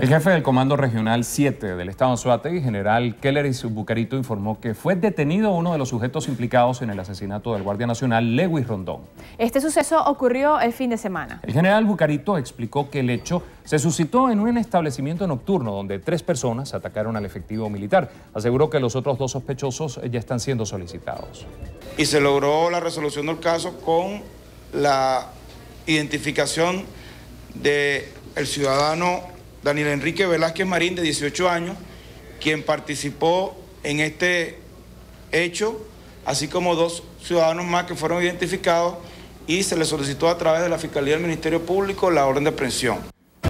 El jefe del Comando Regional 7 del Estado y general Keller y Bucarito, informó que fue detenido uno de los sujetos implicados en el asesinato del Guardia Nacional, Lewis Rondón. Este suceso ocurrió el fin de semana. El general Bucarito explicó que el hecho se suscitó en un establecimiento nocturno donde tres personas atacaron al efectivo militar. Aseguró que los otros dos sospechosos ya están siendo solicitados. Y se logró la resolución del caso con la identificación del el ciudadano Daniel Enrique Velázquez Marín, de 18 años, quien participó en este hecho, así como dos ciudadanos más que fueron identificados y se le solicitó a través de la Fiscalía del Ministerio Público la orden de aprehensión.